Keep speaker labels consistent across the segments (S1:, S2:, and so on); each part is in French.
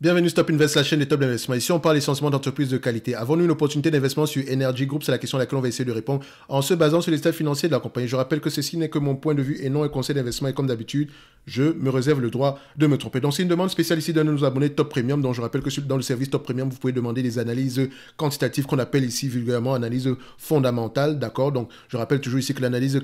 S1: Bienvenue Stop Invest, la chaîne des top d'investissement. Ici, on parle essentiellement d'entreprises de qualité. Avons-nous une opportunité d'investissement sur Energy Group C'est la question à laquelle on va essayer de répondre en se basant sur les états financiers de la compagnie. Je rappelle que ceci n'est que mon point de vue et non un conseil d'investissement. Et comme d'habitude, je me réserve le droit de me tromper. Donc c'est une demande spéciale ici d'un de nos abonnés Top Premium, dont je rappelle que dans le service Top Premium, vous pouvez demander des analyses quantitatives qu'on appelle ici vulgairement analyse fondamentale, d'accord Donc je rappelle toujours ici que l'analyse,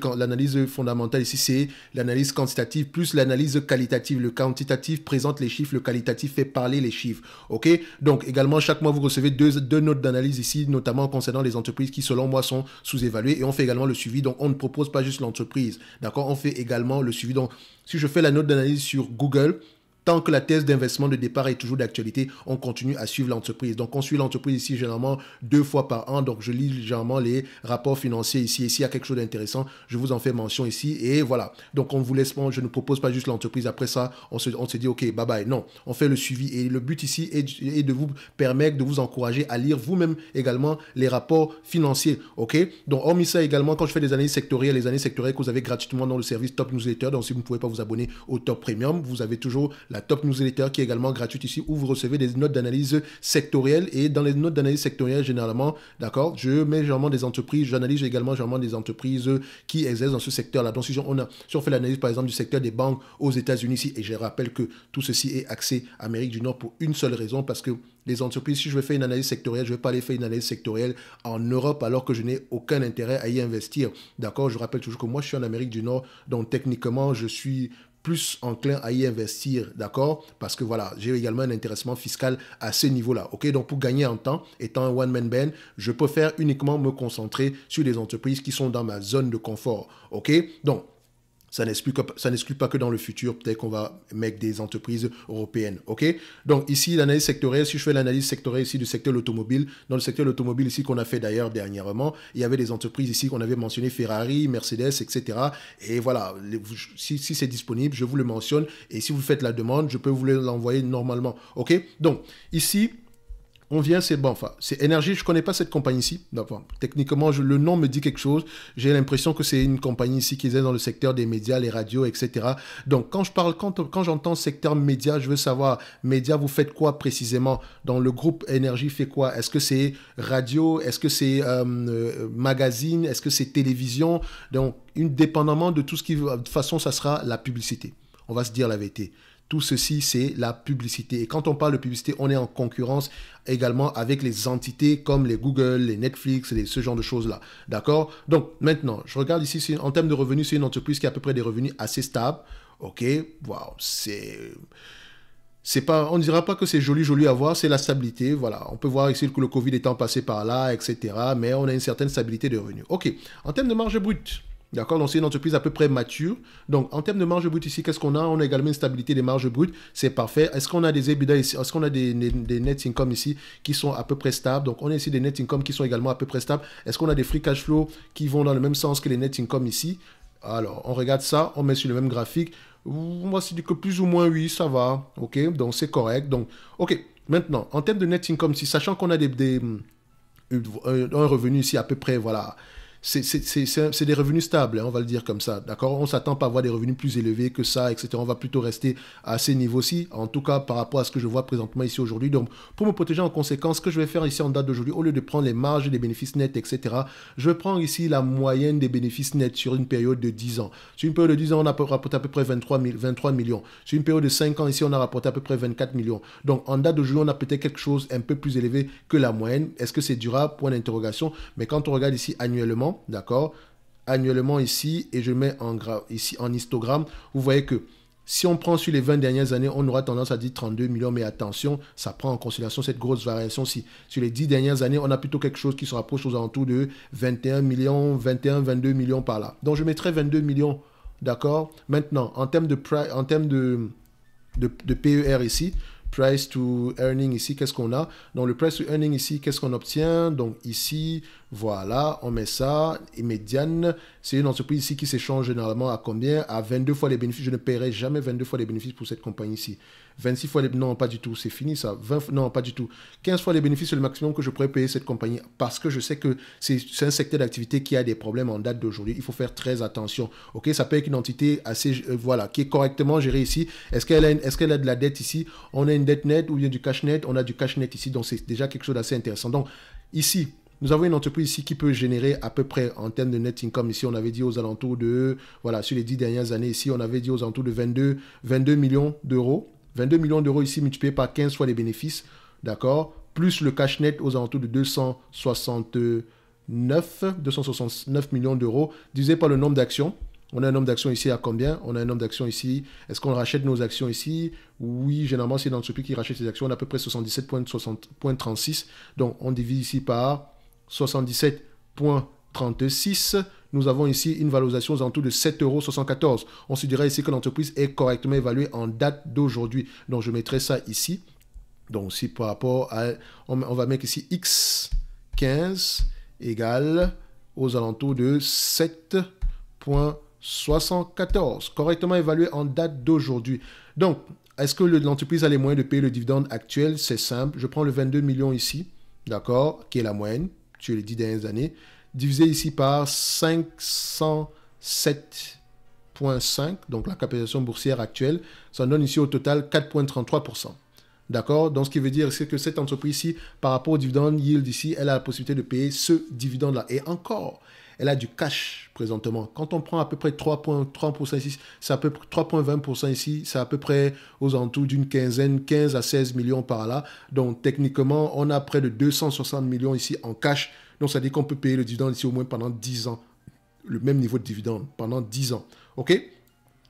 S1: fondamentale ici, c'est l'analyse quantitative plus l'analyse qualitative. Le quantitatif présente les chiffres, le qualitatif fait parler les chiffres, ok Donc également, chaque mois, vous recevez deux, deux notes d'analyse ici, notamment concernant les entreprises qui, selon moi, sont sous-évaluées et on fait également le suivi. Donc on ne propose pas juste l'entreprise, d'accord On fait également le suivi. Donc si je fais la note d'analyse sur Google tant que la thèse d'investissement de départ est toujours d'actualité, on continue à suivre l'entreprise. Donc, on suit l'entreprise ici généralement deux fois par an. Donc, je lis généralement les rapports financiers ici. Et s'il y a quelque chose d'intéressant, je vous en fais mention ici. Et voilà. Donc, on vous laisse, je ne propose pas juste l'entreprise. Après ça, on se, dit, OK, bye bye. Non, on fait le suivi. Et le but ici est, de vous permettre, de vous encourager à lire vous-même également les rapports financiers. OK? Donc, hormis ça également, quand je fais des analyses sectorielles, les années sectorielles que vous avez gratuitement dans le service Top Newsletter, donc si vous ne pouvez pas vous abonner au Top Premium, vous avez toujours la top newsletter qui est également gratuite ici où vous recevez des notes d'analyse sectorielles. Et dans les notes d'analyse sectorielles, généralement, d'accord, je mets généralement des entreprises, j'analyse également généralement des entreprises qui exercent dans ce secteur-là. Donc si on, a, fait l'analyse par exemple du secteur des banques aux États-Unis ici, et je rappelle que tout ceci est axé Amérique du Nord pour une seule raison, parce que les entreprises, si je veux faire une analyse sectorielle, je ne vais pas aller faire une analyse sectorielle en Europe alors que je n'ai aucun intérêt à y investir. D'accord Je rappelle toujours que moi, je suis en Amérique du Nord, donc techniquement, je suis plus enclin à y investir, d'accord Parce que voilà, j'ai également un intéressement fiscal à ce niveau-là, ok Donc pour gagner en temps, étant un one-man band, je préfère uniquement me concentrer sur les entreprises qui sont dans ma zone de confort, ok Donc ça n'exclut, pas que dans le futur, peut-être qu'on va mettre des entreprises européennes. OK Donc ici, l'analyse sectorielle, si je fais l'analyse sectorielle ici du secteur de l'automobile, dans le secteur de l'automobile ici qu'on a fait d'ailleurs dernièrement, il y avait des entreprises ici qu'on avait mentionné Ferrari, Mercedes, etc. Et voilà, si, si c'est disponible, je vous le mentionne. Et si vous faites la demande, je peux vous l'envoyer normalement. OK Donc ici, on vient, c'est bon, enfin, c'est énergie, je connais pas cette compagnie ci techniquement, le nom me dit quelque chose. J'ai l'impression que c'est une compagnie ici qui est dans le secteur des médias, les radios, etc. Donc, quand je parle, quand, quand j'entends secteur média, je veux savoir, média, vous faites quoi précisément Dans le groupe énergie, fait quoi Est-ce que c'est radio Est-ce que c'est euh, euh, magazine Est-ce que c'est télévision Donc, indépendamment de tout ce qui, de toute façon, ça sera la publicité. On va se dire la vérité. Tout ceci, c'est la publicité. Et quand on parle de publicité, on est en concurrence également avec les entités comme les Google, les Netflix, ce genre de choses-là. D'accord Donc maintenant, je regarde ici, en termes de revenus, c'est une entreprise qui a à peu près des revenus assez stables. Ok, waouh, c'est c'est pas, on ne dira pas que c'est joli, joli à voir, c'est la stabilité. Voilà, on peut voir ici que le Covid étant passé par là, etc. Mais on a une certaine stabilité de revenus. Ok, en termes de marge brute, D'accord Donc, c'est une entreprise à peu près mature. Donc, en termes de marge brute ici, qu'est-ce qu'on a On a également une stabilité des marges brutes. C'est parfait. Est-ce qu'on a des EBITDA ici Est-ce qu'on a des, net income ici qui sont à peu près stables Donc, on a ici des net income qui sont également à peu près stables. Est-ce qu'on a des free cash flow qui vont dans le même sens que les net income ici Alors, on regarde ça, on met sur le même graphique. Moi, c'est que plus ou moins, oui, ça va. OK Donc, c'est correct. Donc, OK. Maintenant, en termes de net income, si sachant qu'on a des, des euh, un revenu ici à peu près, voilà, c'est des revenus stables, hein, on va le dire comme ça. D'accord On ne s'attend pas à avoir des revenus plus élevés que ça, etc. On va plutôt rester à ces niveaux-ci, en tout cas par rapport à ce que je vois présentement ici aujourd'hui. Donc, pour me protéger en conséquence, ce que je vais faire ici en date d'aujourd'hui, au lieu de prendre les marges des bénéfices nets, etc., je vais prendre ici la moyenne des bénéfices nets sur une période de 10 ans. Sur une période de 10 ans, on a rapporté à peu près 23, 23 millions. Sur une période de 5 ans, ici, on a rapporté à peu près 24 millions. Donc, en date d'aujourd'hui, on a peut-être quelque chose un peu plus élevé que la moyenne. Est-ce que c'est durable Point d'interrogation. Mais quand on regarde ici annuellement, d'accord Annuellement ici, et je mets en ici en histogramme, vous voyez que si on prend sur les 20 dernières années, on aura tendance à dire 32 millions, mais attention, ça prend en considération cette grosse variation-ci. Sur les 10 dernières années, on a plutôt quelque chose qui se rapproche aux alentours de 21 millions, 21, 22 millions par là. Donc je mettrai 22 millions, d'accord Maintenant, en termes de, en termes de, de, de PER ici, price to earning ici, qu'est-ce qu'on a Donc le price to earning ici, qu'est-ce qu'on obtient Donc ici, voilà, on met ça. Et Mediane, c'est une entreprise ici qui s'échange généralement à combien À 22 fois les bénéfices. Je ne paierai jamais 22 fois les bénéfices pour cette compagnie ici. 26 fois les... Non, pas du tout, c'est fini ça. 20... Non, pas du tout. 15 fois les bénéfices, c'est le maximum que je pourrais payer cette compagnie parce que je sais que c'est un secteur d'activité qui a des problèmes en date d'aujourd'hui. Il faut faire très attention. Ok, ça peut être une entité assez, euh, voilà, qui est correctement gérée ici. Est-ce qu'elle a, qu'elle a de la dette ici On a une dette nette ou bien du cash net On a du cash net ici, donc c'est déjà quelque chose d'assez intéressant. Donc, ici, nous avons une entreprise ici qui peut générer à peu près en termes de net income ici, on avait dit aux alentours de, voilà, sur les dix dernières années ici, on avait dit aux alentours de 22, 22 millions d'euros. 22 millions d'euros ici multiplié par 15 fois les bénéfices, d'accord Plus le cash net aux alentours de 269, 269 millions d'euros, divisé par le nombre d'actions. On a un nombre d'actions ici à combien On a un nombre d'actions ici. Est-ce qu'on rachète nos actions ici Oui, généralement, c'est l'entreprise qui rachète ses actions. On a à peu près 77,36. Donc, on divise ici par 77,36. Nous avons ici une valorisation aux alentours de 7,74 euros. On se dirait ici que l'entreprise est correctement évaluée en date d'aujourd'hui. Donc, je mettrai ça ici. Donc, si par rapport à... On, va mettre ici X15 égale aux alentours de 7,74. Correctement évalué en date d'aujourd'hui. Donc, est-ce que l'entreprise a les moyens de payer le dividende actuel C'est simple. Je prends le 22 millions ici, d'accord, qui est la moyenne sur les 10 dernières années, divisé ici par 507,5, donc la capitalisation boursière actuelle, ça donne ici au total 4,33%. D'accord Donc, ce qui veut dire, c'est que cette entreprise ici, par rapport au dividende yield ici, elle a la possibilité de payer ce dividende-là. Et encore, elle a du cash présentement. Quand on prend à peu près 3,3% ici, c'est à peu près 3,20% ici, c'est à peu près aux entours d'une quinzaine, 15 à 16 millions par là. Donc techniquement, on a près de 260 millions ici en cash. Donc ça dit qu'on peut payer le dividende ici au moins pendant 10 ans. Le même niveau de dividende pendant 10 ans. OK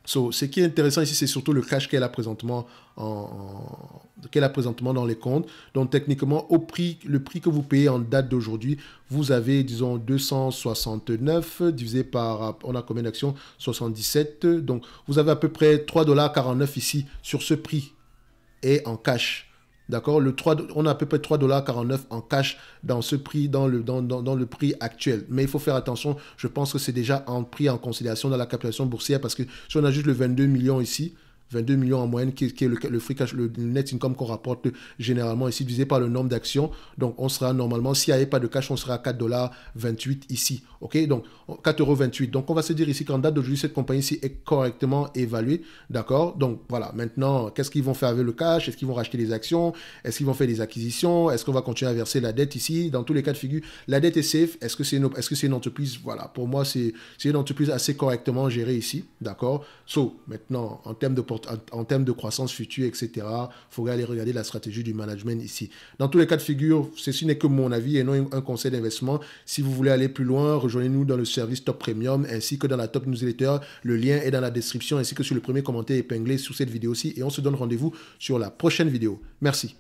S1: ce qui est intéressant ici, c'est surtout le cash qu'elle a, présentement a présentement dans les comptes. Donc, techniquement, au prix, le prix que vous payez en date d'aujourd'hui, vous avez, disons, 269 divisé par, on a combien d'actions 77. Donc, vous avez à peu près 3,49$ ici sur ce prix et en cash. D'accord le 3, On a à peu près 3,49$ en cash dans ce prix, dans le, dans, le prix actuel. Mais il faut faire attention. Je pense que c'est déjà en, prix en considération dans la capitalisation boursière parce que si on a juste le 22 millions ici, 22 millions en moyenne, qui, est le, free cash, le net income qu'on rapporte généralement ici, divisé par le nombre d'actions. Donc, on sera normalement, s'il n'y avait pas de cash, on sera à 4,28$ ici. OK Donc, 4,28$. Donc, on va se dire ici qu'en date d'aujourd'hui, cette compagnie ici est correctement évaluée. D'accord Donc, voilà. Maintenant, qu'est-ce qu'ils vont faire avec le cash Est-ce qu'ils vont racheter des actions Est-ce qu'ils vont faire des acquisitions Est-ce qu'on va continuer à verser la dette ici Dans tous les cas de figure, la dette est safe. Est-ce que c'est une, -ce que une entreprise Voilà. Pour moi, c'est une entreprise assez correctement gérée ici. D'accord So, maintenant, en termes de en, termes de croissance future, etc. Il faudrait aller regarder la stratégie du management ici. Dans tous les cas de figure, ceci n'est que mon avis et non un conseil d'investissement. Si vous voulez aller plus loin, rejoignez-nous dans le service Top Premium ainsi que dans la Top Newsletter. Le lien est dans la description ainsi que sur le premier commentaire épinglé sous cette vidéo-ci. Et on se donne rendez-vous sur la prochaine vidéo. Merci.